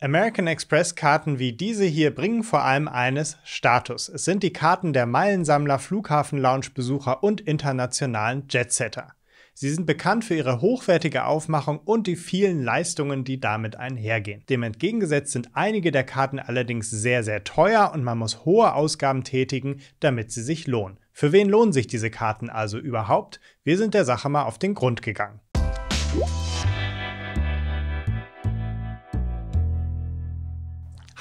American Express-Karten wie diese hier bringen vor allem eines Status. Es sind die Karten der Meilensammler, Flughafen-Lounge-Besucher und internationalen Jetsetter. Sie sind bekannt für ihre hochwertige Aufmachung und die vielen Leistungen, die damit einhergehen. Dem entgegengesetzt sind einige der Karten allerdings sehr, sehr teuer und man muss hohe Ausgaben tätigen, damit sie sich lohnen. Für wen lohnen sich diese Karten also überhaupt? Wir sind der Sache mal auf den Grund gegangen.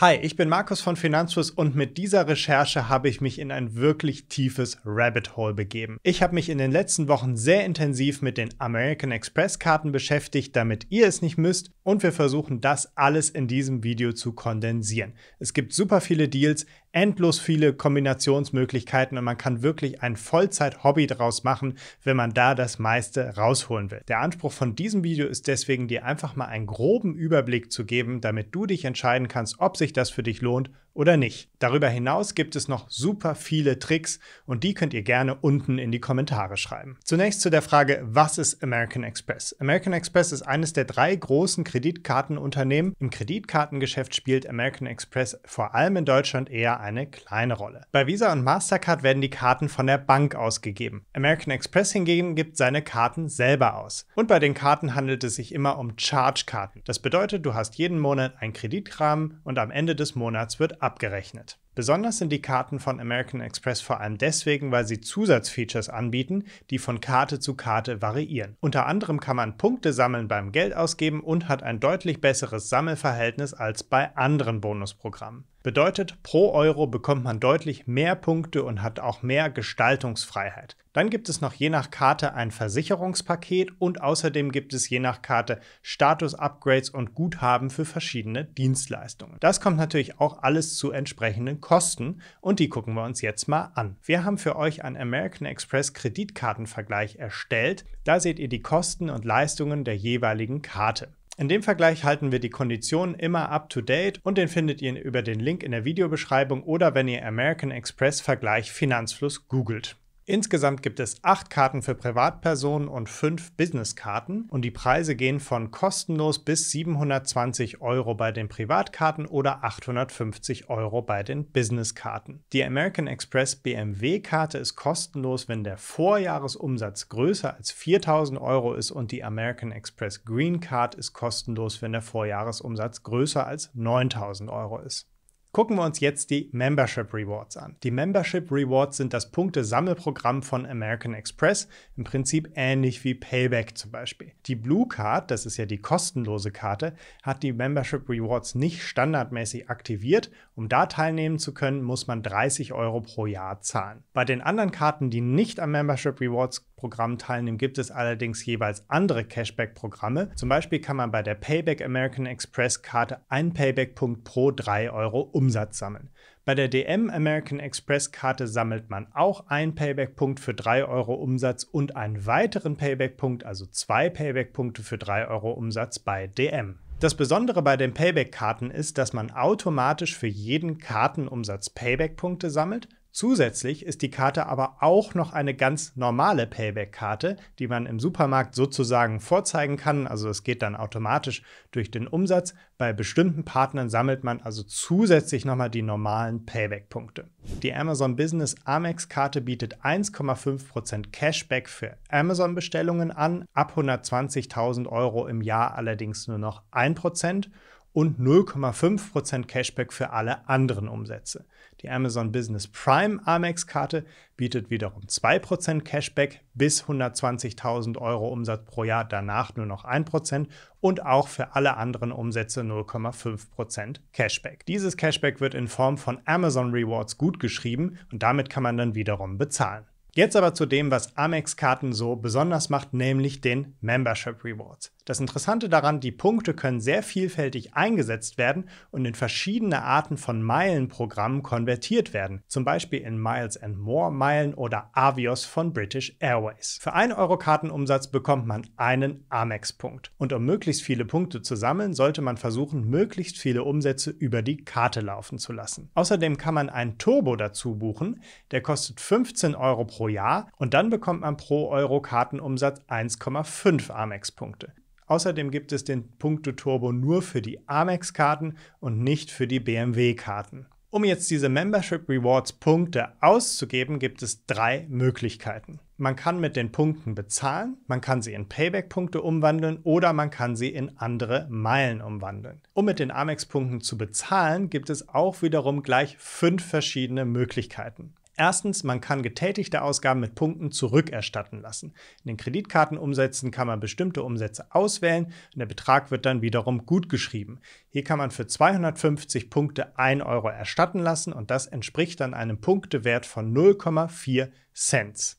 Hi, ich bin Markus von Finanzfluss und mit dieser Recherche habe ich mich in ein wirklich tiefes Rabbit Hole begeben. Ich habe mich in den letzten Wochen sehr intensiv mit den American Express Karten beschäftigt, damit ihr es nicht müsst und wir versuchen das alles in diesem Video zu kondensieren. Es gibt super viele Deals, endlos viele Kombinationsmöglichkeiten und man kann wirklich ein Vollzeit-Hobby daraus machen, wenn man da das meiste rausholen will. Der Anspruch von diesem Video ist deswegen, dir einfach mal einen groben Überblick zu geben, damit du dich entscheiden kannst, ob sich das für dich lohnt oder nicht. Darüber hinaus gibt es noch super viele Tricks und die könnt ihr gerne unten in die Kommentare schreiben. Zunächst zu der Frage, was ist American Express? American Express ist eines der drei großen Kreditkartenunternehmen. Im Kreditkartengeschäft spielt American Express vor allem in Deutschland eher eine kleine Rolle. Bei Visa und Mastercard werden die Karten von der Bank ausgegeben. American Express hingegen gibt seine Karten selber aus. Und bei den Karten handelt es sich immer um Charge-Karten. Das bedeutet, du hast jeden Monat einen Kreditrahmen und am Ende des Monats wird abgerechnet. Besonders sind die Karten von American Express vor allem deswegen, weil sie Zusatzfeatures anbieten, die von Karte zu Karte variieren. Unter anderem kann man Punkte sammeln beim Geldausgeben und hat ein deutlich besseres Sammelverhältnis als bei anderen Bonusprogrammen. Bedeutet, pro Euro bekommt man deutlich mehr Punkte und hat auch mehr Gestaltungsfreiheit. Dann gibt es noch je nach Karte ein Versicherungspaket und außerdem gibt es je nach Karte Status-Upgrades und Guthaben für verschiedene Dienstleistungen. Das kommt natürlich auch alles zu entsprechenden kosten und die gucken wir uns jetzt mal an. Wir haben für euch einen American Express Kreditkartenvergleich erstellt. Da seht ihr die Kosten und Leistungen der jeweiligen Karte. In dem Vergleich halten wir die Konditionen immer up to date und den findet ihr über den Link in der Videobeschreibung oder wenn ihr American Express Vergleich Finanzfluss googelt. Insgesamt gibt es acht Karten für Privatpersonen und fünf Businesskarten und die Preise gehen von kostenlos bis 720 Euro bei den Privatkarten oder 850 Euro bei den Businesskarten. Die American Express BMW-Karte ist kostenlos, wenn der Vorjahresumsatz größer als 4000 Euro ist und die American Express Green Card ist kostenlos, wenn der Vorjahresumsatz größer als 9000 Euro ist. Gucken wir uns jetzt die Membership Rewards an. Die Membership Rewards sind das Punktesammelprogramm von American Express, im Prinzip ähnlich wie Payback zum Beispiel. Die Blue Card, das ist ja die kostenlose Karte, hat die Membership Rewards nicht standardmäßig aktiviert um da teilnehmen zu können, muss man 30 Euro pro Jahr zahlen. Bei den anderen Karten, die nicht am Membership Rewards Programm teilnehmen, gibt es allerdings jeweils andere Cashback-Programme. Zum Beispiel kann man bei der Payback American Express Karte einen Payback-Punkt pro 3 Euro Umsatz sammeln. Bei der DM American Express Karte sammelt man auch einen Payback-Punkt für 3 Euro Umsatz und einen weiteren Payback-Punkt, also zwei Payback-Punkte für 3 Euro Umsatz bei DM. Das Besondere bei den Payback-Karten ist, dass man automatisch für jeden Kartenumsatz Payback-Punkte sammelt Zusätzlich ist die Karte aber auch noch eine ganz normale Payback-Karte, die man im Supermarkt sozusagen vorzeigen kann. Also es geht dann automatisch durch den Umsatz. Bei bestimmten Partnern sammelt man also zusätzlich nochmal die normalen Payback-Punkte. Die Amazon Business Amex-Karte bietet 1,5% Cashback für Amazon-Bestellungen an, ab 120.000 Euro im Jahr allerdings nur noch 1% und 0,5% Cashback für alle anderen Umsätze. Die Amazon Business Prime Amex-Karte bietet wiederum 2% Cashback bis 120.000 Euro Umsatz pro Jahr, danach nur noch 1% und auch für alle anderen Umsätze 0,5% Cashback. Dieses Cashback wird in Form von Amazon Rewards gut geschrieben und damit kann man dann wiederum bezahlen. Jetzt aber zu dem, was Amex-Karten so besonders macht, nämlich den Membership Rewards. Das Interessante daran, die Punkte können sehr vielfältig eingesetzt werden und in verschiedene Arten von Meilenprogrammen konvertiert werden, zum Beispiel in Miles and More Meilen oder Avios von British Airways. Für 1 Euro Kartenumsatz bekommt man einen Amex-Punkt. Und um möglichst viele Punkte zu sammeln, sollte man versuchen, möglichst viele Umsätze über die Karte laufen zu lassen. Außerdem kann man einen Turbo dazu buchen, der kostet 15 Euro pro Jahr und dann bekommt man pro Euro Kartenumsatz 1,5 Amex-Punkte. Außerdem gibt es den Punkto Turbo nur für die Amex-Karten und nicht für die BMW-Karten. Um jetzt diese Membership Rewards Punkte auszugeben, gibt es drei Möglichkeiten. Man kann mit den Punkten bezahlen, man kann sie in Payback-Punkte umwandeln oder man kann sie in andere Meilen umwandeln. Um mit den Amex-Punkten zu bezahlen, gibt es auch wiederum gleich fünf verschiedene Möglichkeiten. Erstens, man kann getätigte Ausgaben mit Punkten zurückerstatten lassen. In den Kreditkartenumsätzen kann man bestimmte Umsätze auswählen und der Betrag wird dann wiederum gutgeschrieben. Hier kann man für 250 Punkte 1 Euro erstatten lassen und das entspricht dann einem Punktewert von 0,4 Cent.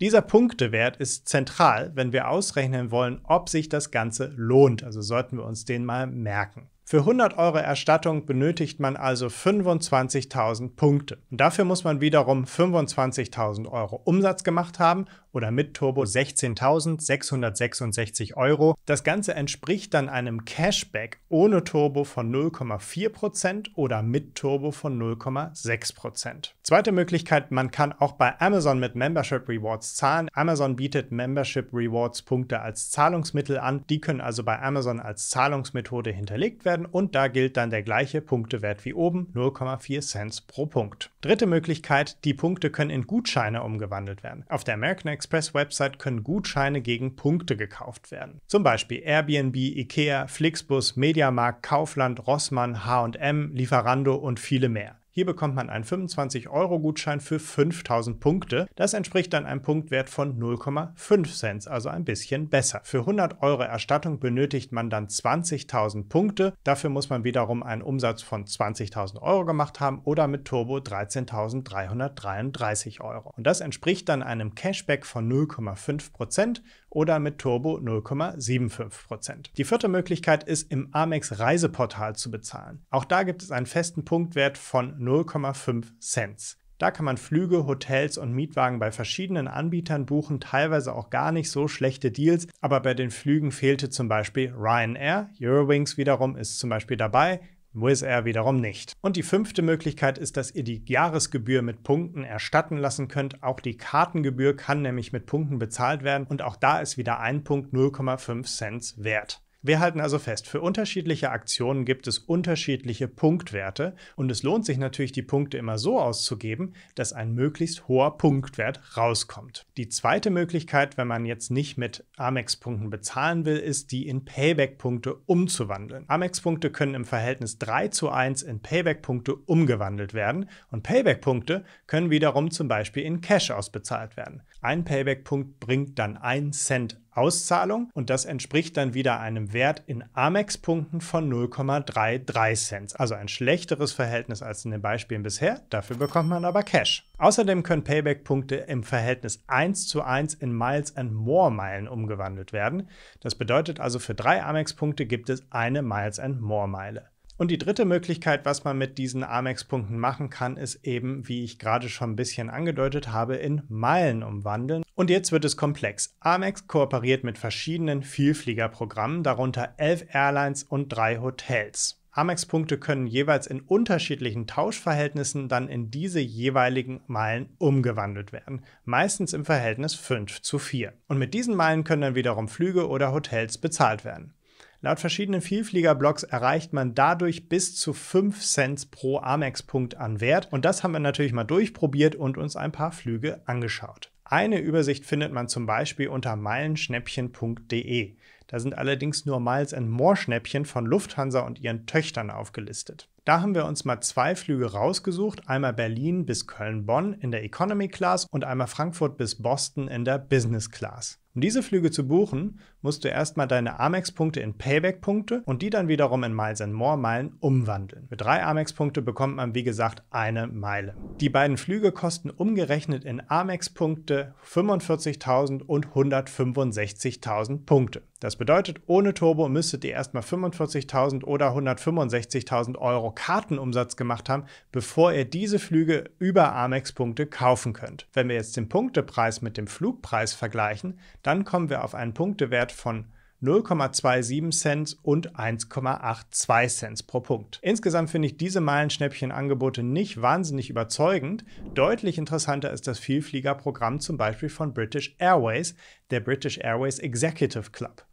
Dieser Punktewert ist zentral, wenn wir ausrechnen wollen, ob sich das Ganze lohnt. Also sollten wir uns den mal merken. Für 100 Euro Erstattung benötigt man also 25.000 Punkte. Und dafür muss man wiederum 25.000 Euro Umsatz gemacht haben oder mit Turbo 16.666 Euro. Das Ganze entspricht dann einem Cashback ohne Turbo von 0,4% oder mit Turbo von 0,6%. Zweite Möglichkeit, man kann auch bei Amazon mit Membership Rewards zahlen. Amazon bietet Membership Rewards Punkte als Zahlungsmittel an. Die können also bei Amazon als Zahlungsmethode hinterlegt werden und da gilt dann der gleiche Punktewert wie oben, 0,4 Cent pro Punkt. Dritte Möglichkeit, die Punkte können in Gutscheine umgewandelt werden. Auf der American Express-Website können Gutscheine gegen Punkte gekauft werden. Zum Beispiel Airbnb, Ikea, Flixbus, Mediamarkt, Kaufland, Rossmann, H&M, Lieferando und viele mehr. Hier bekommt man einen 25-Euro-Gutschein für 5000 Punkte. Das entspricht dann einem Punktwert von 0,5 Cent, also ein bisschen besser. Für 100 Euro Erstattung benötigt man dann 20.000 Punkte. Dafür muss man wiederum einen Umsatz von 20.000 Euro gemacht haben oder mit Turbo 13.333 Euro. Und das entspricht dann einem Cashback von 0,5 Prozent oder mit Turbo 0,75%. Die vierte Möglichkeit ist, im Amex Reiseportal zu bezahlen. Auch da gibt es einen festen Punktwert von 0,5 Cent. Da kann man Flüge, Hotels und Mietwagen bei verschiedenen Anbietern buchen, teilweise auch gar nicht so schlechte Deals, aber bei den Flügen fehlte zum Beispiel Ryanair, Eurowings wiederum ist zum Beispiel dabei, Wizz Air wiederum nicht. Und die fünfte Möglichkeit ist, dass ihr die Jahresgebühr mit Punkten erstatten lassen könnt. Auch die Kartengebühr kann nämlich mit Punkten bezahlt werden und auch da ist wieder ein Punkt 0,5 Cent wert. Wir halten also fest, für unterschiedliche Aktionen gibt es unterschiedliche Punktwerte und es lohnt sich natürlich, die Punkte immer so auszugeben, dass ein möglichst hoher Punktwert rauskommt. Die zweite Möglichkeit, wenn man jetzt nicht mit Amex-Punkten bezahlen will, ist, die in Payback-Punkte umzuwandeln. Amex-Punkte können im Verhältnis 3 zu 1 in Payback-Punkte umgewandelt werden und Payback-Punkte können wiederum zum Beispiel in Cash ausbezahlt werden. Ein Payback-Punkt bringt dann 1 Cent Auszahlung und das entspricht dann wieder einem Wert in Amex-Punkten von 0,33 Cent. Also ein schlechteres Verhältnis als in den Beispielen bisher. Dafür bekommt man aber Cash. Außerdem können Payback-Punkte im Verhältnis 1 zu 1 in Miles and More Meilen umgewandelt werden. Das bedeutet also, für drei Amex-Punkte gibt es eine Miles and More Meile. Und die dritte Möglichkeit, was man mit diesen Amex-Punkten machen kann, ist eben, wie ich gerade schon ein bisschen angedeutet habe, in Meilen umwandeln. Und jetzt wird es komplex. Amex kooperiert mit verschiedenen Vielfliegerprogrammen, darunter elf Airlines und drei Hotels. Amex-Punkte können jeweils in unterschiedlichen Tauschverhältnissen dann in diese jeweiligen Meilen umgewandelt werden, meistens im Verhältnis 5 zu 4. Und mit diesen Meilen können dann wiederum Flüge oder Hotels bezahlt werden. Laut verschiedenen Vielfliegerblogs erreicht man dadurch bis zu 5 Cent pro Amex-Punkt an Wert. Und das haben wir natürlich mal durchprobiert und uns ein paar Flüge angeschaut. Eine Übersicht findet man zum Beispiel unter meilenschnäppchen.de. Da sind allerdings nur Miles and More Schnäppchen von Lufthansa und ihren Töchtern aufgelistet. Da haben wir uns mal zwei Flüge rausgesucht, einmal Berlin bis Köln-Bonn in der Economy Class und einmal Frankfurt bis Boston in der Business Class. Um diese Flüge zu buchen, musst du erstmal deine Amex-Punkte in Payback-Punkte und die dann wiederum in Miles and More Meilen umwandeln. Für drei Amex-Punkte bekommt man wie gesagt eine Meile. Die beiden Flüge kosten umgerechnet in Amex-Punkte 45.000 und 165.000 Punkte. Das bedeutet, ohne Turbo müsstet ihr erstmal 45.000 oder 165.000 Euro Kartenumsatz gemacht haben, bevor ihr diese Flüge über Amex-Punkte kaufen könnt. Wenn wir jetzt den Punktepreis mit dem Flugpreis vergleichen, dann kommen wir auf einen Punktewert Wert von 0,27 Cent und 1,82 Cent pro Punkt. Insgesamt finde ich diese Meilenschnäppchen-Angebote nicht wahnsinnig überzeugend. Deutlich interessanter ist das Vielfliegerprogramm zum Beispiel von British Airways, der British Airways Executive Club.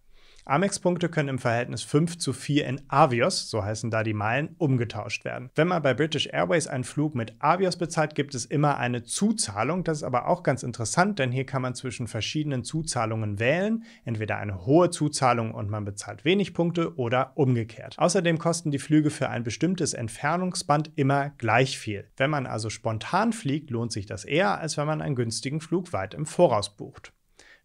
Amex-Punkte können im Verhältnis 5 zu 4 in Avios, so heißen da die Meilen, umgetauscht werden. Wenn man bei British Airways einen Flug mit Avios bezahlt, gibt es immer eine Zuzahlung. Das ist aber auch ganz interessant, denn hier kann man zwischen verschiedenen Zuzahlungen wählen. Entweder eine hohe Zuzahlung und man bezahlt wenig Punkte oder umgekehrt. Außerdem kosten die Flüge für ein bestimmtes Entfernungsband immer gleich viel. Wenn man also spontan fliegt, lohnt sich das eher, als wenn man einen günstigen Flug weit im Voraus bucht.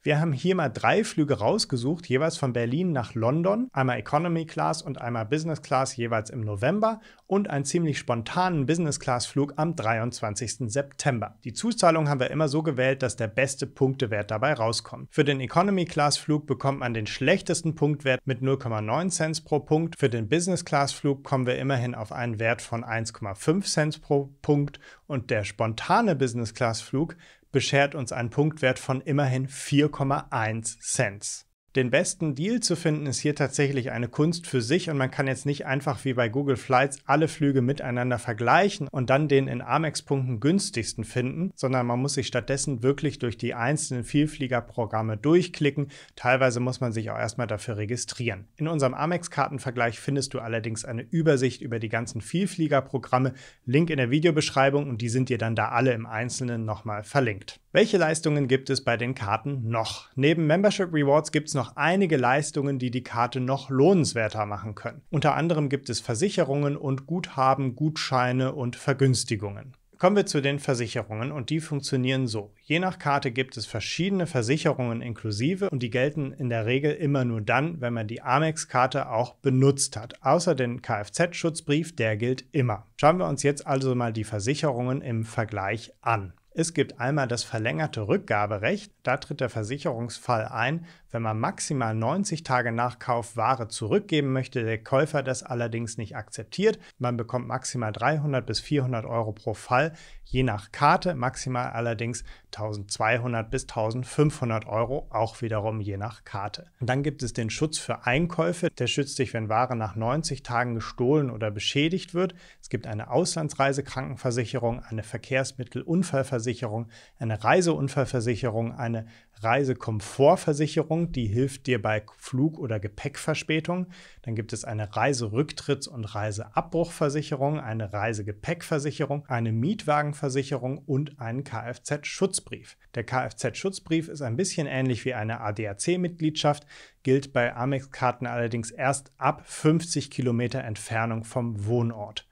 Wir haben hier mal drei Flüge rausgesucht, jeweils von Berlin nach London, einmal Economy Class und einmal Business Class jeweils im November und einen ziemlich spontanen Business Class Flug am 23. September. Die Zuzahlung haben wir immer so gewählt, dass der beste Punktewert dabei rauskommt. Für den Economy Class Flug bekommt man den schlechtesten Punktwert mit 0,9 Cent pro Punkt. Für den Business Class Flug kommen wir immerhin auf einen Wert von 1,5 Cent pro Punkt und der spontane Business Class Flug beschert uns einen Punktwert von immerhin 4,1 Cent. Den besten Deal zu finden ist hier tatsächlich eine Kunst für sich und man kann jetzt nicht einfach wie bei Google Flights alle Flüge miteinander vergleichen und dann den in Amex-Punkten günstigsten finden, sondern man muss sich stattdessen wirklich durch die einzelnen Vielfliegerprogramme durchklicken. Teilweise muss man sich auch erstmal dafür registrieren. In unserem Amex-Kartenvergleich findest du allerdings eine Übersicht über die ganzen Vielfliegerprogramme. Link in der Videobeschreibung und die sind dir dann da alle im Einzelnen nochmal verlinkt. Welche Leistungen gibt es bei den Karten noch? Neben Membership Rewards gibt es noch einige Leistungen, die die Karte noch lohnenswerter machen können. Unter anderem gibt es Versicherungen und Guthaben, Gutscheine und Vergünstigungen. Kommen wir zu den Versicherungen und die funktionieren so. Je nach Karte gibt es verschiedene Versicherungen inklusive und die gelten in der Regel immer nur dann, wenn man die Amex-Karte auch benutzt hat. Außer den Kfz-Schutzbrief, der gilt immer. Schauen wir uns jetzt also mal die Versicherungen im Vergleich an. Es gibt einmal das verlängerte Rückgaberecht, da tritt der Versicherungsfall ein, wenn man maximal 90 Tage nach Kauf Ware zurückgeben möchte, der Käufer das allerdings nicht akzeptiert. Man bekommt maximal 300 bis 400 Euro pro Fall, je nach Karte, maximal allerdings 1200 bis 1500 Euro, auch wiederum je nach Karte. Und dann gibt es den Schutz für Einkäufe. Der schützt sich, wenn Ware nach 90 Tagen gestohlen oder beschädigt wird. Es gibt eine Auslandsreisekrankenversicherung, eine Verkehrsmittelunfallversicherung, eine Reiseunfallversicherung, eine Reisekomfortversicherung, die hilft dir bei Flug- oder Gepäckverspätung. Dann gibt es eine Reiserücktritts- und Reiseabbruchversicherung, eine Reisegepäckversicherung, eine Mietwagenversicherung und einen Kfz-Schutzbrief. Der Kfz-Schutzbrief ist ein bisschen ähnlich wie eine ADAC-Mitgliedschaft, gilt bei Amex-Karten allerdings erst ab 50 Kilometer Entfernung vom Wohnort.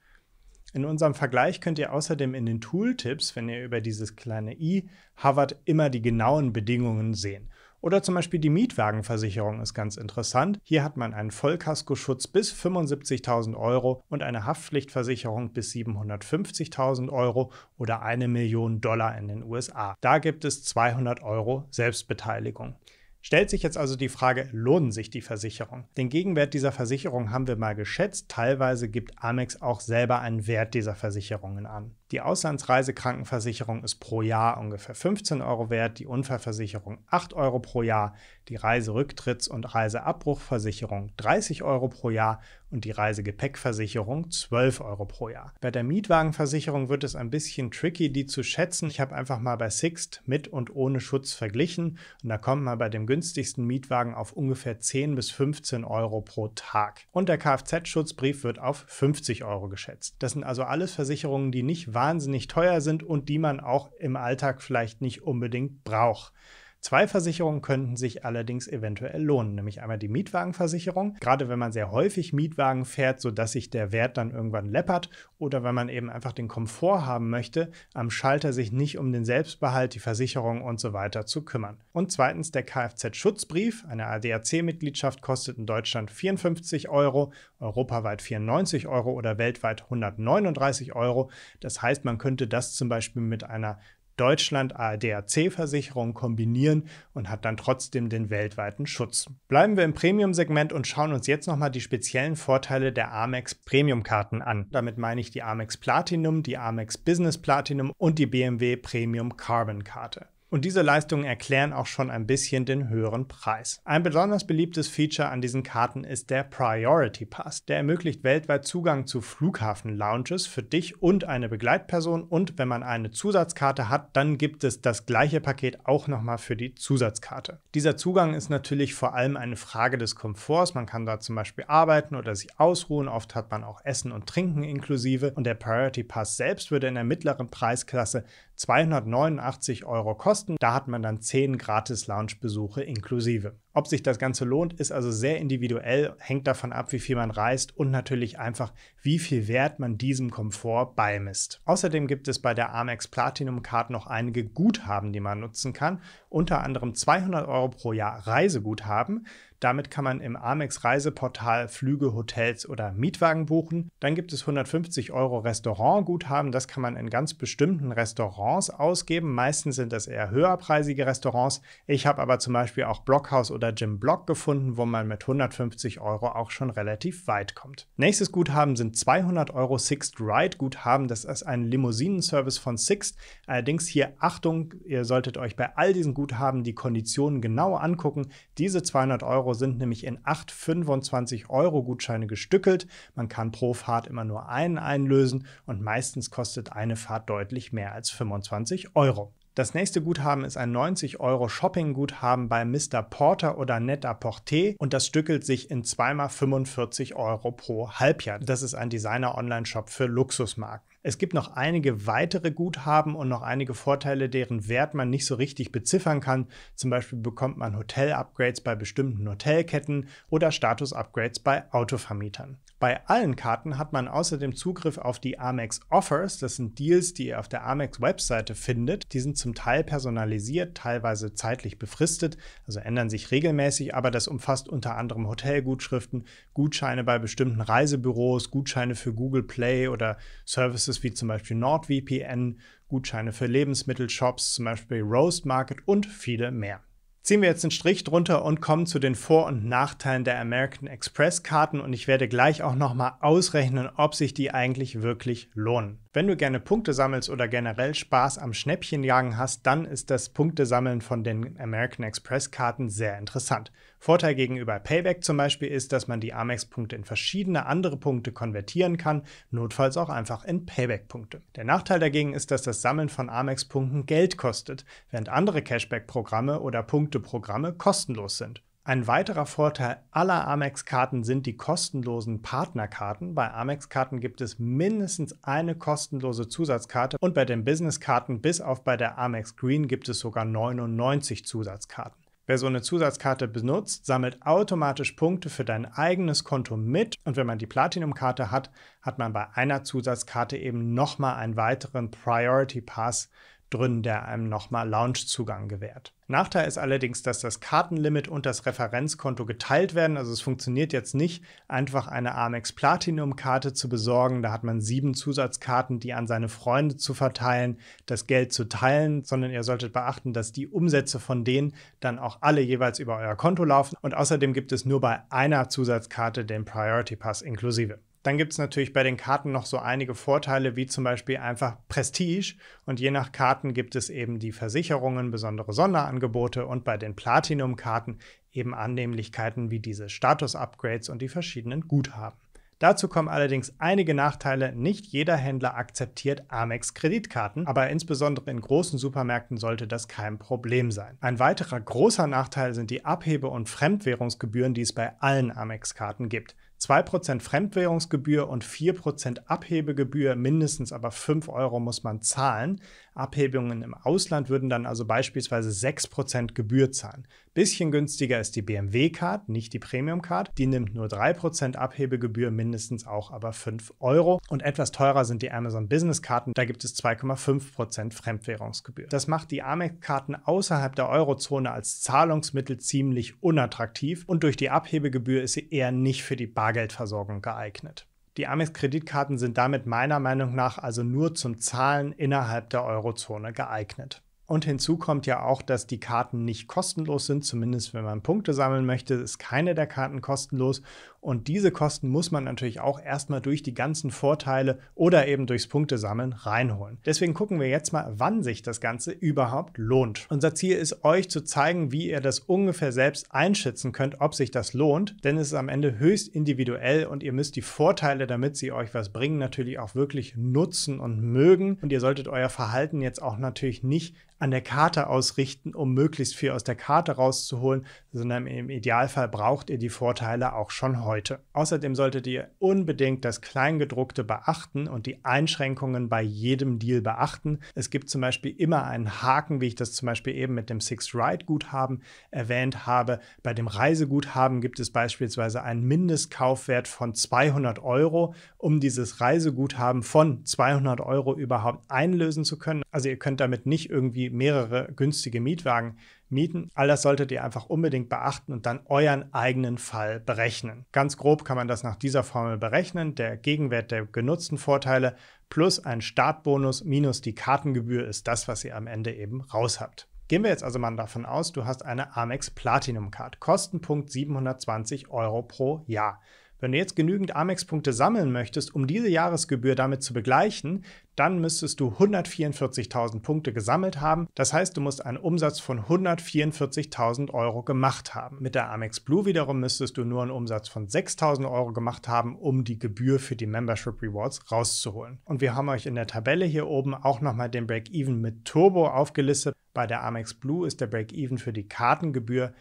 In unserem Vergleich könnt ihr außerdem in den Tooltips, wenn ihr über dieses kleine i hovert, immer die genauen Bedingungen sehen. Oder zum Beispiel die Mietwagenversicherung ist ganz interessant. Hier hat man einen Vollkaskoschutz bis 75.000 Euro und eine Haftpflichtversicherung bis 750.000 Euro oder eine Million Dollar in den USA. Da gibt es 200 Euro Selbstbeteiligung. Stellt sich jetzt also die Frage, lohnen sich die Versicherungen? Den Gegenwert dieser Versicherungen haben wir mal geschätzt. Teilweise gibt Amex auch selber einen Wert dieser Versicherungen an. Die Auslandsreisekrankenversicherung ist pro Jahr ungefähr 15 Euro wert, die Unfallversicherung 8 Euro pro Jahr, die Reiserücktritts- und Reiseabbruchversicherung 30 Euro pro Jahr und die Reisegepäckversicherung 12 Euro pro Jahr. Bei der Mietwagenversicherung wird es ein bisschen tricky, die zu schätzen. Ich habe einfach mal bei Sixt mit und ohne Schutz verglichen und da kommt man bei dem günstigsten Mietwagen auf ungefähr 10 bis 15 Euro pro Tag. Und der Kfz-Schutzbrief wird auf 50 Euro geschätzt. Das sind also alles Versicherungen, die nicht wahnsinnig teuer sind und die man auch im Alltag vielleicht nicht unbedingt braucht. Zwei Versicherungen könnten sich allerdings eventuell lohnen, nämlich einmal die Mietwagenversicherung, gerade wenn man sehr häufig Mietwagen fährt, sodass sich der Wert dann irgendwann läppert oder wenn man eben einfach den Komfort haben möchte, am Schalter sich nicht um den Selbstbehalt, die Versicherung und so weiter zu kümmern. Und zweitens der Kfz-Schutzbrief. Eine ADAC-Mitgliedschaft kostet in Deutschland 54 Euro, europaweit 94 Euro oder weltweit 139 Euro. Das heißt, man könnte das zum Beispiel mit einer Deutschland ADAC-Versicherung kombinieren und hat dann trotzdem den weltweiten Schutz. Bleiben wir im Premium-Segment und schauen uns jetzt nochmal die speziellen Vorteile der Amex Premium-Karten an. Damit meine ich die Amex Platinum, die Amex Business Platinum und die BMW Premium Carbon-Karte. Und diese Leistungen erklären auch schon ein bisschen den höheren Preis. Ein besonders beliebtes Feature an diesen Karten ist der Priority Pass. Der ermöglicht weltweit Zugang zu Flughafen-Lounges für dich und eine Begleitperson. Und wenn man eine Zusatzkarte hat, dann gibt es das gleiche Paket auch nochmal für die Zusatzkarte. Dieser Zugang ist natürlich vor allem eine Frage des Komforts. Man kann da zum Beispiel arbeiten oder sich ausruhen. Oft hat man auch Essen und Trinken inklusive. Und der Priority Pass selbst würde in der mittleren Preisklasse 289 Euro kosten. Da hat man dann 10 gratis Lounge-Besuche inklusive. Ob sich das Ganze lohnt, ist also sehr individuell, hängt davon ab, wie viel man reist und natürlich einfach, wie viel Wert man diesem Komfort beimisst. Außerdem gibt es bei der Amex Platinum Card noch einige Guthaben, die man nutzen kann, unter anderem 200 Euro pro Jahr Reiseguthaben. Damit kann man im Amex Reiseportal Flüge, Hotels oder Mietwagen buchen. Dann gibt es 150 Euro Restaurantguthaben. Das kann man in ganz bestimmten Restaurants ausgeben. Meistens sind das eher höherpreisige Restaurants. Ich habe aber zum Beispiel auch Blockhaus oder unter Jim Block gefunden, wo man mit 150 Euro auch schon relativ weit kommt. Nächstes Guthaben sind 200 Euro Sixt Ride Guthaben. Das ist ein Limousinenservice von Sixt. Allerdings hier Achtung, ihr solltet euch bei all diesen Guthaben die Konditionen genau angucken. Diese 200 Euro sind nämlich in 8 25 Euro Gutscheine gestückelt. Man kann pro Fahrt immer nur einen einlösen und meistens kostet eine Fahrt deutlich mehr als 25 Euro. Das nächste Guthaben ist ein 90 Euro Shopping-Guthaben bei Mr. Porter oder Netta Porte und das stückelt sich in zweimal 45 Euro pro Halbjahr. Das ist ein Designer-Online-Shop für Luxusmarken. Es gibt noch einige weitere Guthaben und noch einige Vorteile, deren Wert man nicht so richtig beziffern kann. Zum Beispiel bekommt man Hotel-Upgrades bei bestimmten Hotelketten oder Status-Upgrades bei Autovermietern. Bei allen Karten hat man außerdem Zugriff auf die Amex Offers. Das sind Deals, die ihr auf der Amex Webseite findet. Die sind zum Teil personalisiert, teilweise zeitlich befristet, also ändern sich regelmäßig, aber das umfasst unter anderem Hotelgutschriften, Gutscheine bei bestimmten Reisebüros, Gutscheine für Google Play oder Services wie zum Beispiel NordVPN, Gutscheine für Lebensmittelshops, zum Beispiel Roast Market und viele mehr. Ziehen wir jetzt einen Strich drunter und kommen zu den Vor- und Nachteilen der American Express Karten und ich werde gleich auch nochmal ausrechnen, ob sich die eigentlich wirklich lohnen. Wenn du gerne Punkte sammelst oder generell Spaß am Schnäppchenjagen hast, dann ist das Punktesammeln von den American Express Karten sehr interessant. Vorteil gegenüber Payback zum Beispiel ist, dass man die Amex-Punkte in verschiedene andere Punkte konvertieren kann, notfalls auch einfach in Payback-Punkte. Der Nachteil dagegen ist, dass das Sammeln von Amex-Punkten Geld kostet, während andere Cashback-Programme oder Punkteprogramme kostenlos sind. Ein weiterer Vorteil aller Amex-Karten sind die kostenlosen Partnerkarten. Bei Amex-Karten gibt es mindestens eine kostenlose Zusatzkarte und bei den Business-Karten bis auf bei der Amex Green gibt es sogar 99 Zusatzkarten. Wer so eine Zusatzkarte benutzt, sammelt automatisch Punkte für dein eigenes Konto mit und wenn man die Platinum-Karte hat, hat man bei einer Zusatzkarte eben nochmal einen weiteren Priority Pass drin, der einem nochmal launch zugang gewährt. Nachteil ist allerdings, dass das Kartenlimit und das Referenzkonto geteilt werden. Also es funktioniert jetzt nicht, einfach eine Amex Platinum-Karte zu besorgen. Da hat man sieben Zusatzkarten, die an seine Freunde zu verteilen, das Geld zu teilen, sondern ihr solltet beachten, dass die Umsätze von denen dann auch alle jeweils über euer Konto laufen. Und außerdem gibt es nur bei einer Zusatzkarte den Priority Pass inklusive. Dann gibt es natürlich bei den Karten noch so einige Vorteile, wie zum Beispiel einfach Prestige. Und je nach Karten gibt es eben die Versicherungen, besondere Sonderangebote und bei den Platinum-Karten eben Annehmlichkeiten wie diese Status-Upgrades und die verschiedenen Guthaben. Dazu kommen allerdings einige Nachteile. Nicht jeder Händler akzeptiert Amex-Kreditkarten, aber insbesondere in großen Supermärkten sollte das kein Problem sein. Ein weiterer großer Nachteil sind die Abhebe- und Fremdwährungsgebühren, die es bei allen Amex-Karten gibt. 2% Fremdwährungsgebühr und 4% Abhebegebühr, mindestens aber 5 Euro muss man zahlen. Abhebungen im Ausland würden dann also beispielsweise 6% Gebühr zahlen. Bisschen günstiger ist die BMW-Card, nicht die Premium-Card. Die nimmt nur 3% Abhebegebühr, mindestens auch aber 5 Euro. Und etwas teurer sind die Amazon Business-Karten, da gibt es 2,5% Fremdwährungsgebühr. Das macht die Amex-Karten außerhalb der Eurozone als Zahlungsmittel ziemlich unattraktiv und durch die Abhebegebühr ist sie eher nicht für die Bargeldversorgung geeignet. Die Amex-Kreditkarten sind damit meiner Meinung nach also nur zum Zahlen innerhalb der Eurozone geeignet. Und hinzu kommt ja auch, dass die Karten nicht kostenlos sind, zumindest wenn man Punkte sammeln möchte, ist keine der Karten kostenlos. Und diese Kosten muss man natürlich auch erstmal durch die ganzen Vorteile oder eben durchs Punktesammeln reinholen. Deswegen gucken wir jetzt mal, wann sich das Ganze überhaupt lohnt. Unser Ziel ist, euch zu zeigen, wie ihr das ungefähr selbst einschätzen könnt, ob sich das lohnt, denn es ist am Ende höchst individuell und ihr müsst die Vorteile, damit sie euch was bringen, natürlich auch wirklich nutzen und mögen. Und ihr solltet euer Verhalten jetzt auch natürlich nicht an der Karte ausrichten, um möglichst viel aus der Karte rauszuholen, sondern im Idealfall braucht ihr die Vorteile auch schon heute. Außerdem solltet ihr unbedingt das Kleingedruckte beachten und die Einschränkungen bei jedem Deal beachten. Es gibt zum Beispiel immer einen Haken, wie ich das zum Beispiel eben mit dem Six Ride Guthaben erwähnt habe. Bei dem Reiseguthaben gibt es beispielsweise einen Mindestkaufwert von 200 Euro, um dieses Reiseguthaben von 200 Euro überhaupt einlösen zu können. Also ihr könnt damit nicht irgendwie mehrere günstige Mietwagen mieten. All das solltet ihr einfach unbedingt beachten und dann euren eigenen Fall berechnen. Ganz grob kann man das nach dieser Formel berechnen. Der Gegenwert der genutzten Vorteile plus ein Startbonus minus die Kartengebühr ist das, was ihr am Ende eben raus habt. Gehen wir jetzt also mal davon aus, du hast eine Amex Platinum Card, Kostenpunkt 720 Euro pro Jahr. Wenn du jetzt genügend Amex-Punkte sammeln möchtest, um diese Jahresgebühr damit zu begleichen, dann müsstest du 144.000 Punkte gesammelt haben. Das heißt, du musst einen Umsatz von 144.000 Euro gemacht haben. Mit der Amex Blue wiederum müsstest du nur einen Umsatz von 6.000 Euro gemacht haben, um die Gebühr für die Membership Rewards rauszuholen. Und wir haben euch in der Tabelle hier oben auch nochmal den Break-Even mit Turbo aufgelistet. Bei der Amex Blue ist der Break-Even für die Kartengebühr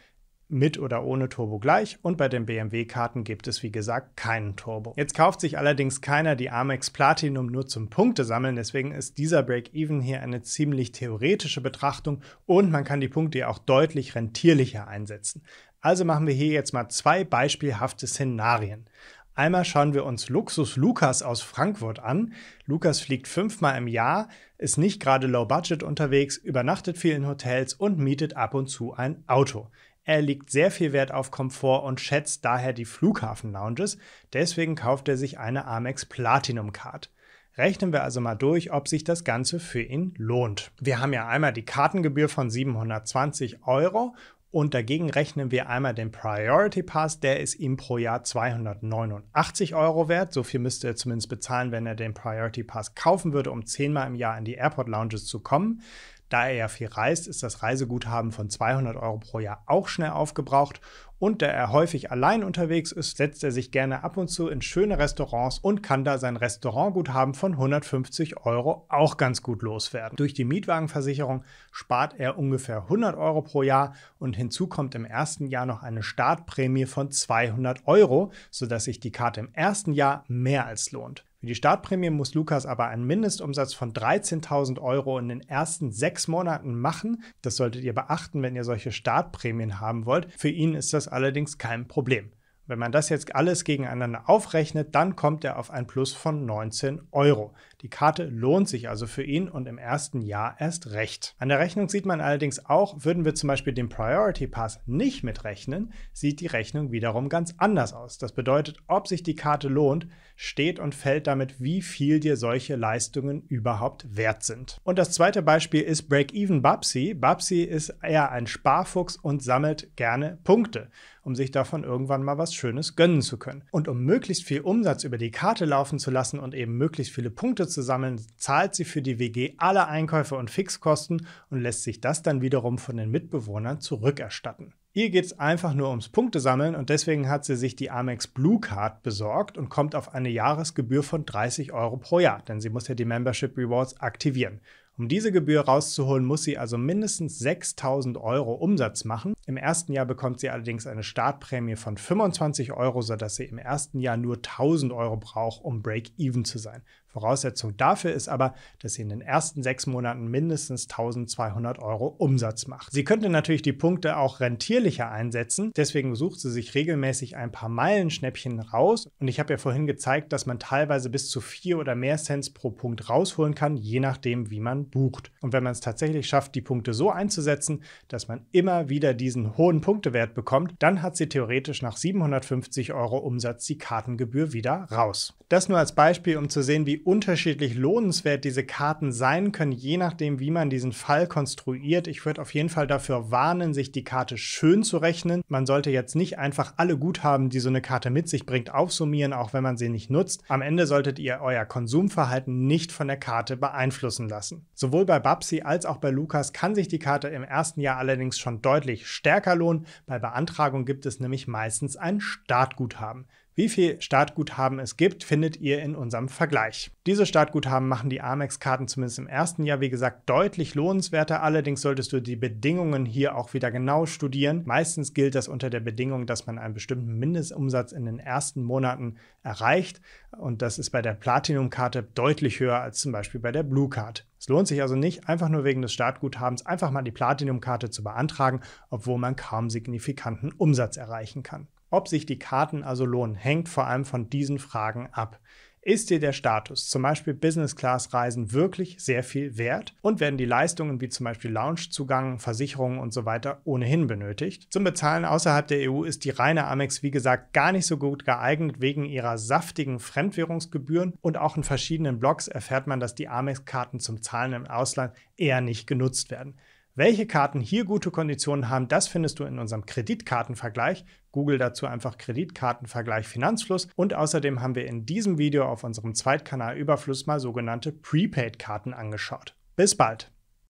mit oder ohne Turbo gleich und bei den BMW-Karten gibt es wie gesagt keinen Turbo. Jetzt kauft sich allerdings keiner die Amex Platinum nur zum Punktesammeln, deswegen ist dieser Break-Even hier eine ziemlich theoretische Betrachtung und man kann die Punkte ja auch deutlich rentierlicher einsetzen. Also machen wir hier jetzt mal zwei beispielhafte Szenarien. Einmal schauen wir uns Luxus Lukas aus Frankfurt an. Lukas fliegt fünfmal im Jahr, ist nicht gerade low budget unterwegs, übernachtet viel in Hotels und mietet ab und zu ein Auto. Er legt sehr viel Wert auf Komfort und schätzt daher die Flughafen-Lounges. Deswegen kauft er sich eine Amex Platinum Card. Rechnen wir also mal durch, ob sich das Ganze für ihn lohnt. Wir haben ja einmal die Kartengebühr von 720 Euro und dagegen rechnen wir einmal den Priority Pass, der ist ihm pro Jahr 289 Euro wert. So viel müsste er zumindest bezahlen, wenn er den Priority Pass kaufen würde, um zehnmal im Jahr in die Airport Lounges zu kommen. Da er ja viel reist, ist das Reiseguthaben von 200 Euro pro Jahr auch schnell aufgebraucht und da er häufig allein unterwegs ist, setzt er sich gerne ab und zu in schöne Restaurants und kann da sein Restaurantguthaben von 150 Euro auch ganz gut loswerden. Durch die Mietwagenversicherung spart er ungefähr 100 Euro pro Jahr und hinzu kommt im ersten Jahr noch eine Startprämie von 200 Euro, sodass sich die Karte im ersten Jahr mehr als lohnt. Für die Startprämie muss Lukas aber einen Mindestumsatz von 13.000 Euro in den ersten sechs Monaten machen. Das solltet ihr beachten, wenn ihr solche Startprämien haben wollt. Für ihn ist das allerdings kein Problem. Wenn man das jetzt alles gegeneinander aufrechnet, dann kommt er auf ein Plus von 19 Euro. Die Karte lohnt sich also für ihn und im ersten Jahr erst recht. An der Rechnung sieht man allerdings auch, würden wir zum Beispiel den Priority Pass nicht mitrechnen, sieht die Rechnung wiederum ganz anders aus. Das bedeutet, ob sich die Karte lohnt, steht und fällt damit, wie viel dir solche Leistungen überhaupt wert sind. Und das zweite Beispiel ist Break-Even Bubsy. Bubsy ist eher ein Sparfuchs und sammelt gerne Punkte um sich davon irgendwann mal was Schönes gönnen zu können. Und um möglichst viel Umsatz über die Karte laufen zu lassen und eben möglichst viele Punkte zu sammeln, zahlt sie für die WG alle Einkäufe und Fixkosten und lässt sich das dann wiederum von den Mitbewohnern zurückerstatten. Ihr geht es einfach nur ums Punktesammeln und deswegen hat sie sich die Amex Blue Card besorgt und kommt auf eine Jahresgebühr von 30 Euro pro Jahr, denn sie muss ja die Membership Rewards aktivieren. Um diese Gebühr rauszuholen, muss sie also mindestens 6000 Euro Umsatz machen. Im ersten Jahr bekommt sie allerdings eine Startprämie von 25 Euro, sodass sie im ersten Jahr nur 1000 Euro braucht, um Break-Even zu sein. Voraussetzung dafür ist aber, dass Sie in den ersten sechs Monaten mindestens 1200 Euro Umsatz macht. Sie könnte natürlich die Punkte auch rentierlicher einsetzen, deswegen sucht sie sich regelmäßig ein paar Meilenschnäppchen raus und ich habe ja vorhin gezeigt, dass man teilweise bis zu vier oder mehr Cent pro Punkt rausholen kann, je nachdem wie man bucht. Und wenn man es tatsächlich schafft, die Punkte so einzusetzen, dass man immer wieder diesen hohen Punktewert bekommt, dann hat sie theoretisch nach 750 Euro Umsatz die Kartengebühr wieder raus. Das nur als Beispiel, um zu sehen, wie unterschiedlich lohnenswert diese Karten sein können, je nachdem, wie man diesen Fall konstruiert. Ich würde auf jeden Fall dafür warnen, sich die Karte schön zu rechnen. Man sollte jetzt nicht einfach alle Guthaben, die so eine Karte mit sich bringt, aufsummieren, auch wenn man sie nicht nutzt. Am Ende solltet ihr euer Konsumverhalten nicht von der Karte beeinflussen lassen. Sowohl bei Babsi als auch bei Lukas kann sich die Karte im ersten Jahr allerdings schon deutlich stärker lohnen. Bei Beantragung gibt es nämlich meistens ein Startguthaben. Wie viel Startguthaben es gibt, findet ihr in unserem Vergleich. Diese Startguthaben machen die Amex-Karten zumindest im ersten Jahr, wie gesagt, deutlich lohnenswerter. Allerdings solltest du die Bedingungen hier auch wieder genau studieren. Meistens gilt das unter der Bedingung, dass man einen bestimmten Mindestumsatz in den ersten Monaten erreicht. Und das ist bei der Platinum-Karte deutlich höher als zum Beispiel bei der Blue-Card. Es lohnt sich also nicht, einfach nur wegen des Startguthabens einfach mal die Platinum-Karte zu beantragen, obwohl man kaum signifikanten Umsatz erreichen kann. Ob sich die Karten also lohnen, hängt vor allem von diesen Fragen ab. Ist dir der Status, zum Beispiel Business-Class-Reisen, wirklich sehr viel wert? Und werden die Leistungen wie zum Beispiel Loungezugang, Versicherungen und so weiter ohnehin benötigt? Zum Bezahlen außerhalb der EU ist die reine Amex, wie gesagt, gar nicht so gut geeignet wegen ihrer saftigen Fremdwährungsgebühren und auch in verschiedenen Blogs erfährt man, dass die Amex-Karten zum Zahlen im Ausland eher nicht genutzt werden. Welche Karten hier gute Konditionen haben, das findest du in unserem Kreditkartenvergleich. Google dazu einfach Kreditkartenvergleich Finanzfluss und außerdem haben wir in diesem Video auf unserem Zweitkanal Überfluss mal sogenannte Prepaid-Karten angeschaut. Bis bald!